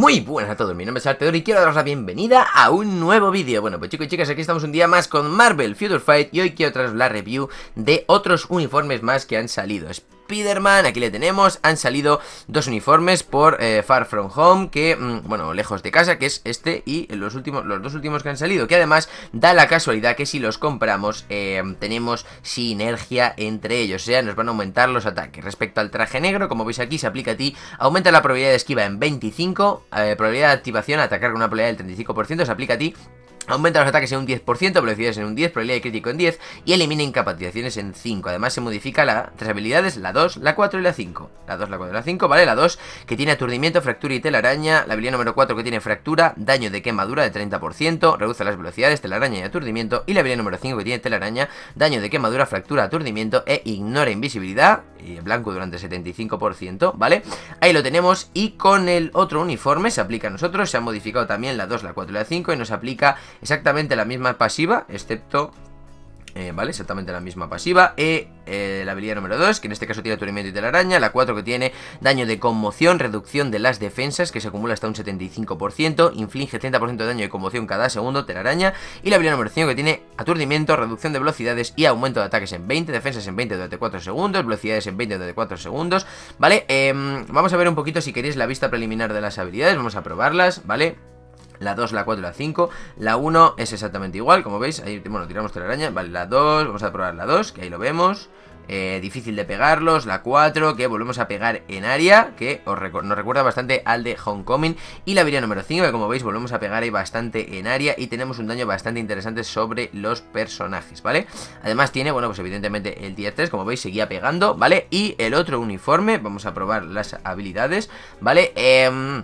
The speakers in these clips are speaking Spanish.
Muy buenas a todos, mi nombre es Alpedor y quiero daros la bienvenida a un nuevo vídeo Bueno, pues chicos y chicas, aquí estamos un día más con Marvel Future Fight Y hoy quiero traeros la review de otros uniformes más que han salido Spider-Man, aquí le tenemos, han salido dos uniformes por eh, Far From Home, que, mm, bueno, lejos de casa, que es este y los, últimos, los dos últimos que han salido, que además da la casualidad que si los compramos eh, tenemos sinergia entre ellos, o sea, nos van a aumentar los ataques. Respecto al traje negro, como veis aquí, se aplica a ti, aumenta la probabilidad de esquiva en 25, eh, probabilidad de activación, atacar con una probabilidad del 35%, se aplica a ti Aumenta los ataques en un 10%, velocidades en un 10, probabilidad de crítico en 10 y elimina incapacitaciones en 5. Además se modifica la, tres habilidades, la 2, la 4 y la 5. La 2, la 4 y la 5, ¿vale? La 2 que tiene aturdimiento, fractura y telaraña. La habilidad número 4 que tiene fractura, daño de quemadura de 30%, reduce las velocidades, telaraña y aturdimiento. Y la habilidad número 5 que tiene telaraña, daño de quemadura, fractura, aturdimiento e ignora invisibilidad y blanco durante 75%, ¿vale? Ahí lo tenemos y con el otro uniforme se aplica a nosotros, se ha modificado también la 2, la 4 y la 5 y nos aplica Exactamente la misma pasiva, excepto eh, ¿Vale? Exactamente la misma pasiva. E, eh, la habilidad número 2, que en este caso tiene aturdimiento y telaraña. La 4 que tiene daño de conmoción, reducción de las defensas, que se acumula hasta un 75%. Inflige 30% de daño de conmoción cada segundo, telaraña. Y la habilidad número 5 que tiene aturdimiento, reducción de velocidades y aumento de ataques en 20, defensas en 20 durante 4 segundos, velocidades en 20 durante 4 segundos. ¿Vale? Em, vamos a ver un poquito si queréis la vista preliminar de las habilidades. Vamos a probarlas, ¿vale? la 2, la 4 la 5. La 1 es exactamente igual, como veis. Ahí, bueno, tiramos araña Vale, la 2, vamos a probar la 2, que ahí lo vemos. Eh, difícil de pegarlos, la 4 que volvemos a pegar en área, que nos recuerda bastante al de Homecoming, y la viria número 5 que como veis volvemos a pegar ahí bastante en área y tenemos un daño bastante interesante sobre los personajes, ¿vale? Además tiene, bueno, pues evidentemente el tier 3, como veis seguía pegando, ¿vale? Y el otro uniforme, vamos a probar las habilidades, ¿vale? Eh...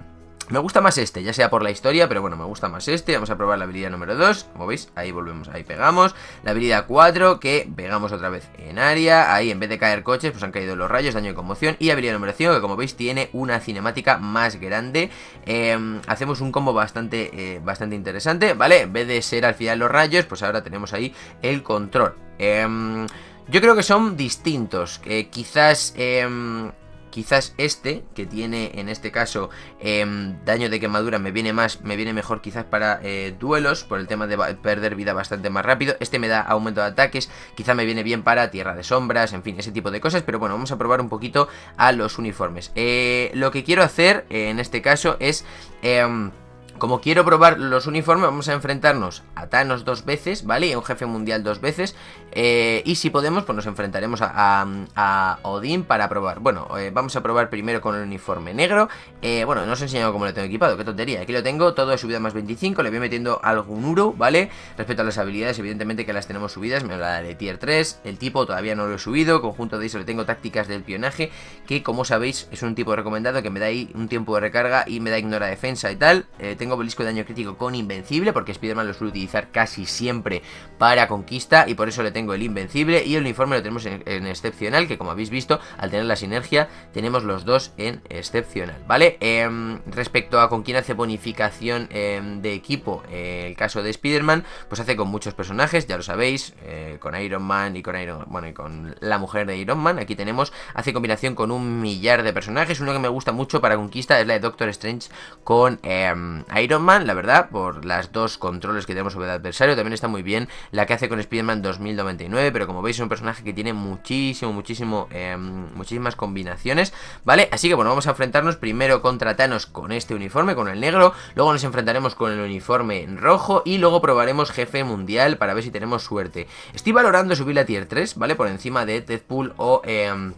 Me gusta más este, ya sea por la historia, pero bueno, me gusta más este. Vamos a probar la habilidad número 2, como veis, ahí volvemos, ahí pegamos. La habilidad 4, que pegamos otra vez en área. Ahí en vez de caer coches, pues han caído los rayos, daño y conmoción. Y habilidad número 5, que como veis tiene una cinemática más grande. Em, hacemos un combo bastante, eh, bastante interesante, ¿vale? En vez de ser al final los rayos, pues ahora tenemos ahí el control. Em, yo creo que son distintos, eh, quizás... Em, Quizás este, que tiene en este caso em, daño de quemadura, me viene más, me viene mejor quizás para eh, duelos, por el tema de perder vida bastante más rápido. Este me da aumento de ataques, quizás me viene bien para tierra de sombras, en fin, ese tipo de cosas. Pero bueno, vamos a probar un poquito a los uniformes. Eh, lo que quiero hacer eh, en este caso es... Em, como quiero probar los uniformes, vamos a enfrentarnos a Thanos dos veces, ¿vale? a un jefe mundial dos veces. Eh, y si podemos, pues nos enfrentaremos a, a, Odín para probar. Bueno, eh, vamos a probar primero con el uniforme negro. Eh, bueno, no os he enseñado cómo lo tengo equipado, qué tontería. Aquí lo tengo, todo subido subida más 25, le voy metiendo algún uro, ¿vale? Respecto a las habilidades, evidentemente que las tenemos subidas, Me la de tier 3. El tipo todavía no lo he subido, conjunto de eso le tengo tácticas del pionaje, que como sabéis es un tipo recomendado que me da ahí un tiempo de recarga y me da ignora defensa y tal. tengo tengo obelisco de daño crítico con invencible, porque Spider-Man lo suele utilizar casi siempre para conquista, y por eso le tengo el invencible. Y el uniforme lo tenemos en, excepcional, que como habéis visto, al tener la sinergia, tenemos los dos en excepcional, ¿vale? Em, respecto a con quién hace bonificación em, de equipo, eh, el caso de Spider-Man, pues hace con muchos personajes, ya lo sabéis, eh, con Iron Man y con Iron bueno, y con la mujer de Iron Man. Aquí tenemos, hace combinación con un millar de personajes. Uno que me gusta mucho para conquista es la de Doctor Strange con em, Iron Man, la verdad, por las dos controles que tenemos sobre el adversario. También está muy bien la que hace con Spider-Man 2099, pero como veis es un personaje que tiene muchísimo, muchísimo, em, muchísimas combinaciones, ¿vale? Así que bueno, vamos a enfrentarnos primero contra Thanos con este uniforme, con el negro, luego nos enfrentaremos con el uniforme rojo y luego probaremos jefe mundial para ver si tenemos suerte. Estoy valorando subir la tier 3, ¿vale? Por encima de Deadpool o... Em,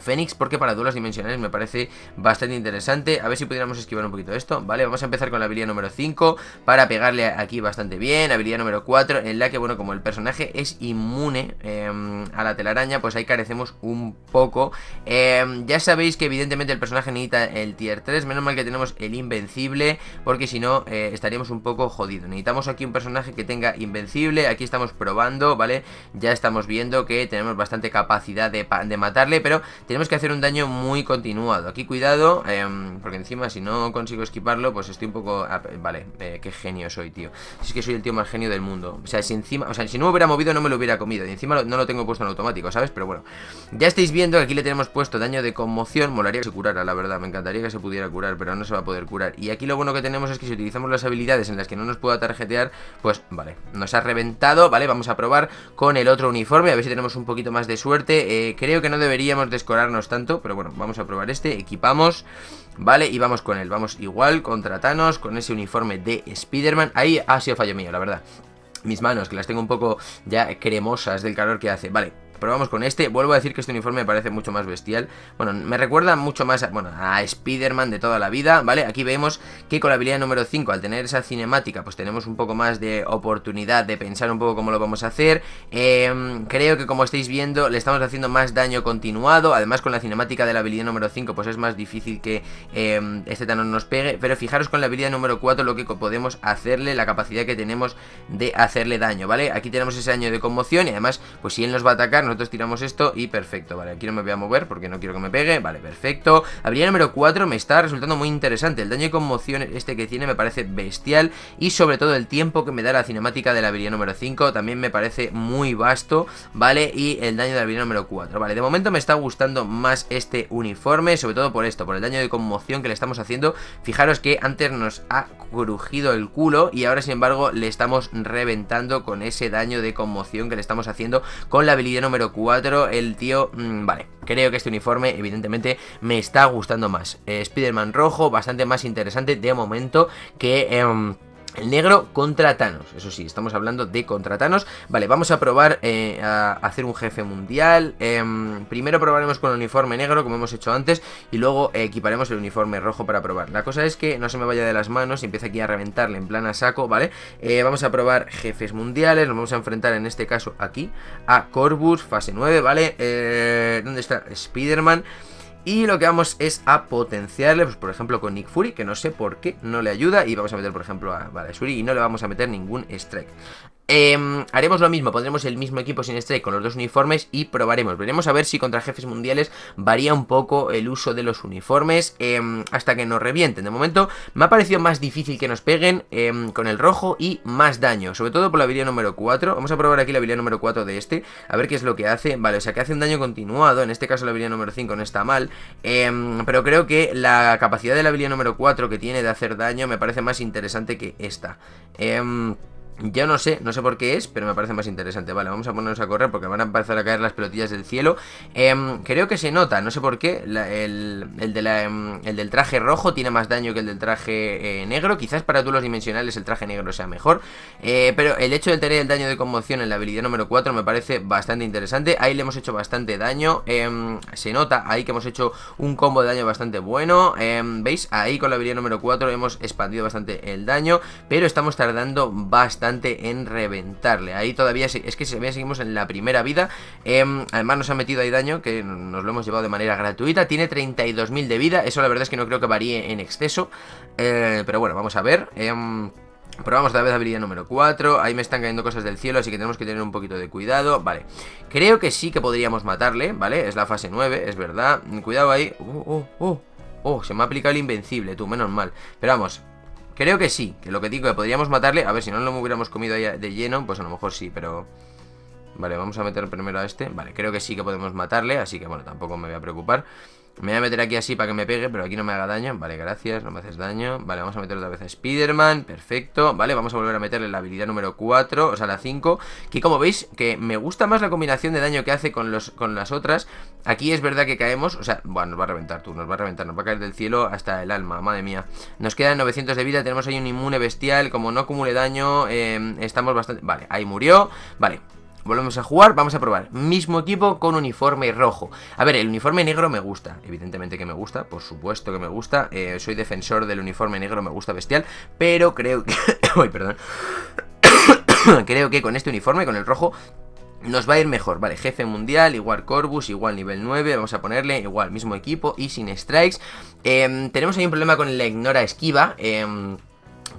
Fénix, porque para duelos dimensionales me parece bastante interesante. A ver si pudiéramos esquivar un poquito esto, ¿vale? Vamos a empezar con la habilidad número 5 para pegarle aquí bastante bien. Habilidad número 4, en la que, bueno, como el personaje es inmune em, a la telaraña, pues ahí carecemos un poco. Em, ya sabéis que evidentemente el personaje necesita el tier 3, menos mal que tenemos el invencible, porque si no eh, estaríamos un poco jodidos. Necesitamos aquí un personaje que tenga invencible, aquí estamos probando, ¿vale? Ya estamos viendo que tenemos bastante capacidad de, de matarle, pero tenemos que hacer un daño muy continuado. Aquí cuidado, em, porque encima si no consigo esquiparlo, pues estoy un poco... vale, eh, qué genio soy, tío. Si Es que soy el tío más genio del mundo. O sea, si encima... O sea, si no hubiera movido no me lo hubiera comido. Y encima no lo tengo puesto en automático, ¿sabes? Pero bueno. Ya estáis viendo que aquí le tenemos puesto daño de conmoción. Molaría que se curara, la verdad. Me encantaría que se pudiera curar, pero no se va a poder curar. Y aquí lo bueno que tenemos es que si utilizamos las habilidades en las que no nos pueda tarjetear, pues vale. Nos ha reventado, ¿vale? Vamos a probar con el otro uniforme. A ver si tenemos un poquito más de suerte. Eh, creo que no deberíamos Corarnos tanto, pero bueno, vamos a probar este, equipamos, ¿vale? Y vamos con él, vamos igual contra Thanos, con ese uniforme de Spider-Man, ahí ha sido fallo mío, la verdad. Mis manos, que las tengo un poco ya cremosas del calor que hace, vale, probamos con este. Vuelvo a decir que este uniforme me parece mucho más bestial. Bueno, me recuerda mucho más a, bueno, a Spider-Man de toda la vida, ¿vale? Aquí vemos que con la habilidad número 5, al tener esa cinemática, pues tenemos un poco más de oportunidad de pensar un poco cómo lo vamos a hacer. Em, creo que como estáis viendo, le estamos haciendo más daño continuado. Además, con la cinemática de la habilidad número 5, pues es más difícil que em, este Thanos nos pegue. Pero fijaros con la habilidad número 4 lo que podemos hacerle, la capacidad que tenemos de hacerle daño, ¿vale? Aquí tenemos ese daño de conmoción y además, pues si él nos va a atacar, nosotros tiramos esto y perfecto, vale, aquí no me voy a mover porque no quiero que me pegue, vale, perfecto. Habilidad número 4 me está resultando muy interesante, el daño de conmoción este que tiene me parece bestial y sobre todo el tiempo que me da la cinemática de la habilidad número 5 también me parece muy vasto, vale, y el daño de la habilidad número 4, vale, de momento me está gustando más este uniforme, sobre todo por esto, por el daño de conmoción que le estamos haciendo, fijaros que antes nos ha crujido el culo y ahora sin embargo le estamos reventando con ese daño de conmoción que le estamos haciendo con la habilidad número 4, el tío... Mm, vale, creo que este uniforme evidentemente me está gustando más. Spiderman eh, Spider-Man rojo, bastante más interesante de momento que... Em, el negro contra Thanos, eso sí, estamos hablando de contra Thanos. Vale, vamos a probar eh, a hacer un jefe mundial. Em, primero probaremos con el uniforme negro, como hemos hecho antes, y luego eh, equiparemos el uniforme rojo para probar. La cosa es que no se me vaya de las manos y empieza aquí a reventarle en plan a saco, ¿vale? Eh, vamos a probar jefes mundiales, nos vamos a enfrentar en este caso aquí a Corbus, fase 9, ¿vale? ¿Dónde está? Spider-Man. Y lo que vamos es a potenciarle, pues por ejemplo con Nick Fury, que no sé por qué no le ayuda. Y vamos a meter, por ejemplo, a Suri y no le vamos a meter ningún strike. Em, haremos lo mismo, pondremos el mismo equipo sin strike con los dos uniformes y probaremos. Veremos a ver si contra jefes mundiales varía un poco el uso de los uniformes em, hasta que nos revienten. De momento me ha parecido más difícil que nos peguen em, con el rojo y más daño, sobre todo por la habilidad número 4. Vamos a probar aquí la habilidad número 4 de este, a ver qué es lo que hace. Vale, o sea que hace un daño continuado, en este caso la habilidad número 5 no está mal, pero creo que la capacidad de la habilidad número 4 que tiene de hacer daño me parece más interesante que esta. Yo no sé, no sé por qué es, pero me parece más interesante. Vale, vamos a ponernos a correr porque van a empezar a caer las pelotillas del cielo. Em, creo que se nota, no sé por qué, em, el, del traje rojo tiene más daño que el del traje eh, negro. Quizás para tú los dimensionales el traje negro sea mejor. Eh, pero el hecho de tener el daño de conmoción en la habilidad número 4 me parece bastante interesante. Ahí le hemos hecho bastante daño. Em, se nota ahí que hemos hecho un combo de daño bastante bueno. ¿Veis? Ahí con la habilidad número 4 hemos expandido bastante el daño, pero estamos tardando bastante en reventarle. Ahí todavía, es que todavía seguimos en la primera vida. Em, además nos ha metido ahí daño, que nos lo hemos llevado de manera gratuita. Tiene 32.000 de vida, eso la verdad es que no creo que varíe en exceso. Eh, pero bueno, vamos a ver. Em, probamos otra vez habilidad número 4 Ahí me están cayendo cosas del cielo, así que tenemos que tener un poquito de cuidado Vale, creo que sí que podríamos matarle, ¿vale? Es la fase 9, es verdad Cuidado ahí, uh, uh, uh. oh, se me ha aplicado el invencible, tú, menos mal Pero vamos, Creo que sí, que lo que digo, que podríamos matarle A ver, si no lo hubiéramos comido de lleno Pues a lo mejor sí, pero... Vale, vamos a meter primero a este Vale, creo que sí que podemos matarle Así que bueno, tampoco me voy a preocupar me voy a meter aquí así para que me pegue, pero aquí no me haga daño. Vale, gracias, no me haces daño. Vale, vamos a meter otra vez a Spider-Man, perfecto. Vale, vamos a volver a meterle la habilidad número 4, o sea, la 5. Que como veis, que me gusta más la combinación de daño que hace con, los, con las otras. Aquí es verdad que caemos, o sea, bueno, nos va a reventar tú, nos va a reventar, nos va a caer del cielo hasta el alma, madre mía. Nos quedan 900 de vida, tenemos ahí un inmune bestial, como no acumule daño, eh, estamos bastante... Vale, ahí murió, vale. Volvemos a jugar, vamos a probar. Mismo equipo con uniforme rojo. A ver, el uniforme negro me gusta. Evidentemente que me gusta, por supuesto que me gusta. Eh, soy defensor del uniforme negro, me gusta bestial. Pero creo que... Uy, perdón. creo que con este uniforme, con el rojo, nos va a ir mejor, vale, jefe mundial, igual Corbus, igual nivel 9, vamos a ponerle igual mismo equipo y sin strikes. Em, tenemos ahí un problema con la ignora esquiva. Eh,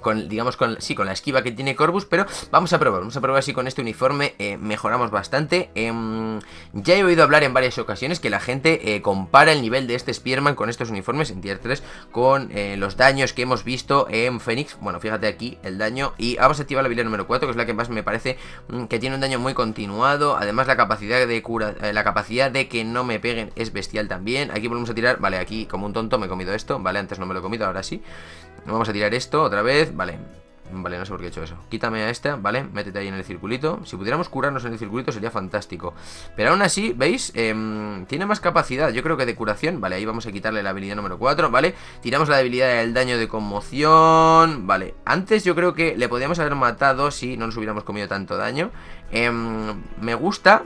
con, digamos, con, sí, con la esquiva que tiene Corvus pero vamos a probar, vamos a probar si con este uniforme eh, mejoramos bastante. Em, ya he oído hablar en varias ocasiones que la gente eh, compara el nivel de este Spearman con estos uniformes en Tier 3 con eh, los daños que hemos visto en Fénix. Bueno, fíjate aquí el daño y vamos a activar la habilidad número 4, que es la que más me parece mm, que tiene un daño muy continuado. Además, la capacidad de cura, la capacidad de que no me peguen es bestial también. Aquí volvemos a tirar, vale, aquí como un tonto me he comido esto, vale, antes no me lo he comido, ahora sí. Vamos a tirar esto otra vez, vale. Vale, no sé por qué he hecho eso. Quítame a esta, ¿vale? Métete ahí en el circulito. Si pudiéramos curarnos en el circulito sería fantástico. Pero aún así, ¿veis? Em, tiene más capacidad, yo creo que de curación. Vale, ahí vamos a quitarle la habilidad número 4, ¿vale? Tiramos la debilidad del daño de conmoción. Vale, antes yo creo que le podíamos haber matado si no nos hubiéramos comido tanto daño. Em, me gusta,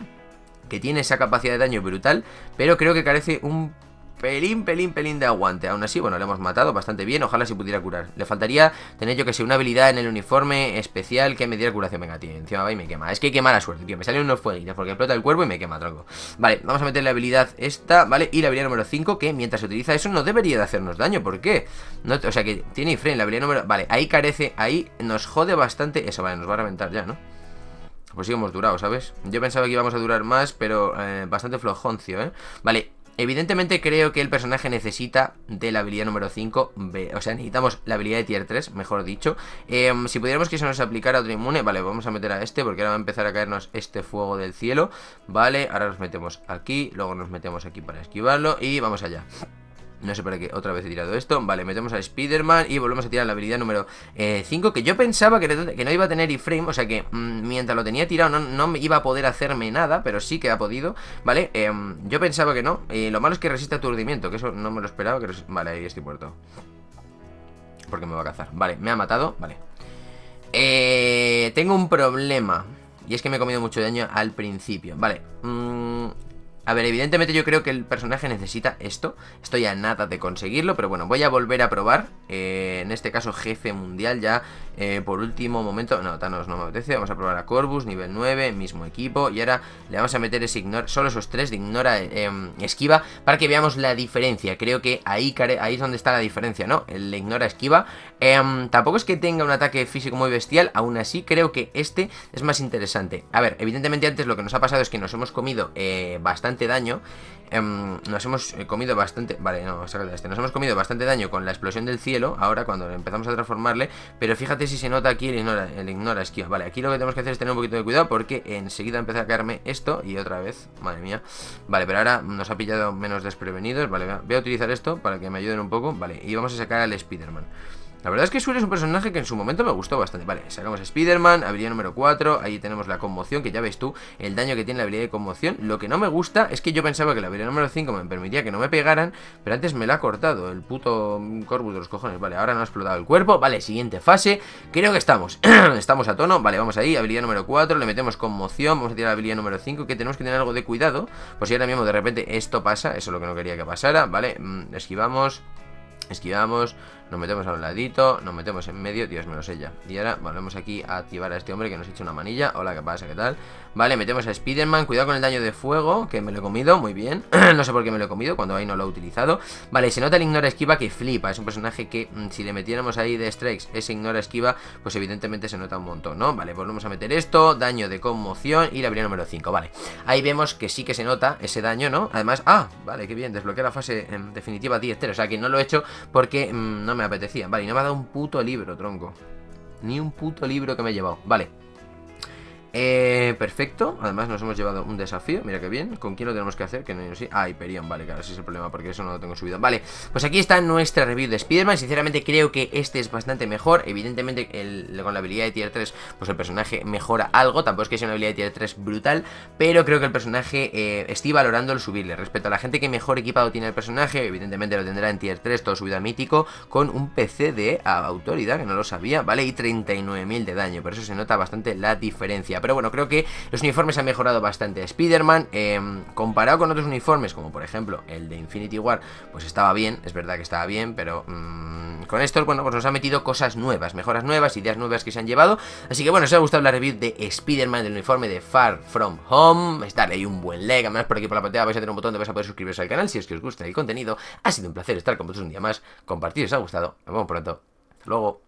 que tiene esa capacidad de daño brutal, pero creo que carece un pelín, pelín, pelín de aguante. Aún así, bueno, le hemos matado bastante bien. Ojalá si pudiera curar. Le faltaría tener, yo que sé, una habilidad en el uniforme especial que me diera curación. Venga, tío, encima va y me quema. Es que hay que mala suerte, tío. Me sale unos fueguitos porque explota el cuerpo y me quema, tronco. Vale, vamos a meter la habilidad esta, ¿vale? Y la habilidad número 5, que mientras se utiliza eso no debería de hacernos daño. ¿Por qué? No, o sea, que tiene iframe, la habilidad número... Vale, ahí carece, ahí nos jode bastante. Eso, vale, nos va a reventar ya, ¿no? Pues sí, hemos durado, ¿sabes? Yo pensaba que íbamos a durar más, pero eh, bastante flojoncio, ¿eh? Vale, Evidentemente creo que el personaje necesita de la habilidad número 5, o sea, necesitamos la habilidad de tier 3, mejor dicho. Em, si pudiéramos que se nos aplicara otro inmune, vale, vamos a meter a este porque ahora va a empezar a caernos este fuego del cielo. Vale, ahora nos metemos aquí, luego nos metemos aquí para esquivarlo y vamos allá. No sé para qué otra vez he tirado esto. Vale, metemos a Spider-Man y volvemos a tirar la habilidad número 5. Eh, que yo pensaba que no, iba a tener iframe. o sea que mm, mientras lo tenía tirado no, me iba a poder hacerme nada. Pero sí que ha podido. Vale, em, yo pensaba que no. Eh, lo malo es que resiste aturdimiento. Que eso no me lo esperaba. Que vale, ahí estoy muerto. Porque me va a cazar. Vale, me ha matado. Vale. Eh, tengo un problema. Y es que me he comido mucho daño al principio. Vale. Mmm a ver, evidentemente yo creo que el personaje necesita esto. Estoy a nada de conseguirlo, pero bueno, voy a volver a probar. Eh, en este caso, jefe mundial ya eh, por último momento. No, Thanos no me apetece. Vamos a probar a Corvus, nivel 9, mismo equipo. Y ahora le vamos a meter ese ignora, solo esos tres de ignora, em, esquiva, para que veamos la diferencia. Creo que ahí, ahí es donde está la diferencia, ¿no? El ignora, esquiva. Em, tampoco es que tenga un ataque físico muy bestial, aún así creo que este es más interesante. A ver, evidentemente antes lo que nos ha pasado es que nos hemos comido eh, bastante daño. Em, nos hemos eh, comido bastante. Vale, no, de este. Nos hemos comido bastante daño con la explosión del cielo. Ahora, cuando empezamos a transformarle. Pero fíjate si se nota aquí el ignora, el ignora esquiva. Vale, aquí lo que tenemos que hacer es tener un poquito de cuidado. Porque enseguida empieza a caerme esto. Y otra vez, madre mía. Vale, pero ahora nos ha pillado menos desprevenidos. Vale, voy a utilizar esto para que me ayuden un poco. Vale, y vamos a sacar al Spider-Man. La verdad es que suele es un personaje que en su momento me gustó bastante. Vale, sacamos Spider-Man, habilidad número 4, ahí tenemos la conmoción, que ya ves tú el daño que tiene la habilidad de conmoción. Lo que no me gusta es que yo pensaba que la habilidad número 5 me permitía que no me pegaran, pero antes me la ha cortado el puto Corvus de los cojones. Vale, ahora no ha explotado el cuerpo. Vale, siguiente fase. Creo que estamos. estamos a tono. Vale, vamos ahí. Habilidad número 4, le metemos conmoción, vamos a tirar la habilidad número 5, que tenemos que tener algo de cuidado. Pues si ahora mismo de repente esto pasa, eso es lo que no quería que pasara. Vale, mm, esquivamos, esquivamos... Nos metemos a un ladito, nos metemos en medio, Dios me lo sella, Y ahora volvemos aquí a activar a este hombre que nos ha hecho una manilla. Hola, ¿qué pasa? ¿Qué tal? Vale, metemos a Spiderman, cuidado con el daño de fuego, que me lo he comido, muy bien. no sé por qué me lo he comido, cuando ahí no lo he utilizado. Vale, se nota el ignora esquiva que flipa. Es un personaje que mm, si le metiéramos ahí de strikes ese ignora esquiva, pues evidentemente se nota un montón, ¿no? Vale, volvemos a meter esto, daño de conmoción y la habilidad número 5, vale. Ahí vemos que sí que se nota ese daño, ¿no? Además, ah, vale, qué bien, desbloquea la fase en em, definitiva 10 0 o sea que no lo he hecho porque mm, no me apetecía. Vale, y no me ha dado un puto libro, tronco. Ni un puto libro que me he llevado. Vale. Eh, perfecto, además nos hemos llevado un desafío, mira que bien, ¿con quién lo tenemos que hacer? Que no, sí. Ah, Hyperion, vale, claro, ese es el problema porque eso no lo tengo subido Vale, pues aquí está nuestra review de Spider-Man, sinceramente creo que este es bastante mejor Evidentemente con la habilidad de tier 3, pues el personaje mejora algo, tampoco es que sea una habilidad de tier 3 brutal Pero creo que el personaje eh, estoy valorando el subirle, respecto a la gente que mejor equipado tiene el personaje Evidentemente lo tendrá en tier 3, todo subido a mítico, con un PC de autoridad, que no lo sabía, vale, y 39.000 de daño, por eso se nota bastante la diferencia pero bueno, creo que los uniformes han mejorado bastante. Spider-Man, em, comparado con otros uniformes, como por ejemplo el de Infinity War, pues estaba bien, es verdad que estaba bien, pero mm, con esto, bueno, pues nos ha metido cosas nuevas, mejoras nuevas, ideas nuevas que se han llevado. Así que bueno, si os ha gustado la review de Spider-Man del uniforme de Far From Home, estar ahí un buen like, además por aquí por la pantalla vais a tener un botón donde vais a poder suscribiros al canal si es que os gusta el contenido. Ha sido un placer estar con vosotros un día más, compartir os ha gustado, nos vemos pronto, hasta luego.